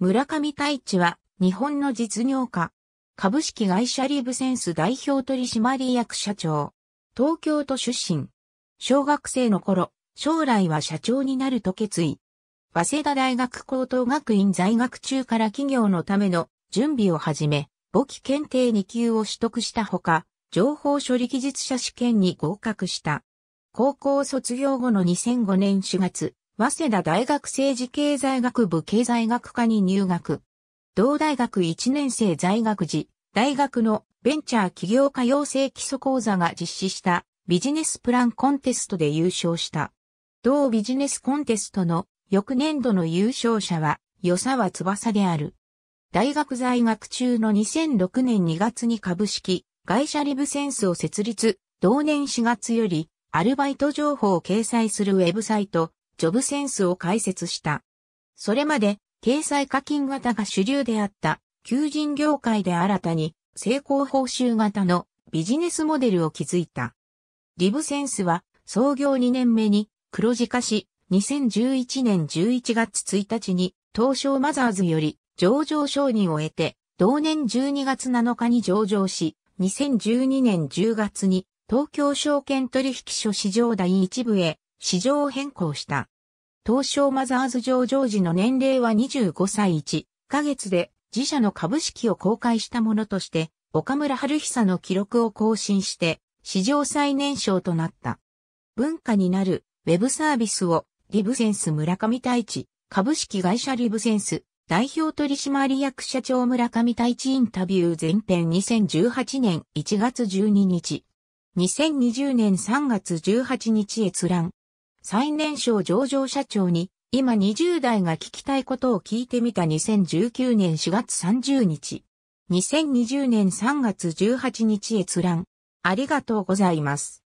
村上太一は日本の実業家。株式会社リブセンス代表取締役社長。東京都出身。小学生の頃、将来は社長になると決意。早稲田大学高等学院在学中から企業のための準備を始め、簿記検定2級を取得したほか、情報処理技術者試験に合格した。高校卒業後の2005年4月、早稲田大学政治経済学部経済学科に入学。同大学1年生在学時、大学のベンチャー企業家養成基礎講座が実施したビジネスプランコンテストで優勝した。同ビジネスコンテストの翌年度の優勝者は、与沢翼である。大学在学中の2006年2月に株式、会社リブセンスを設立、同年4月より、アルバイト情報を掲載するウェブサイト、ジョブセンスを開設した。それまで、掲載課金型が主流であった、求人業界で新たに、成功報酬型のビジネスモデルを築いた。リブセンスは、創業2年目に黒字化し、2011年11月1日に東証マザーズより上場承認を得て、同年12月7日に上場し、2012年10月に東京証券取引所市場第一部へ市場を変更した。東証マザーズ上場時の年齢は25歳1ヶ月で自社の株式を公開したものとして、岡村春久の記録を更新して、史上最年少となった。文化になるウェブサービスをリブセンス村上太一、株式会社リブセンス、代表取締役社長村上太一インタビュー前編2018年1月12日。2020年3月18日閲覧。最年少上場社長に、今20代が聞きたいことを聞いてみた2019年4月30日。2020年3月18日閲覧。ありがとうございます。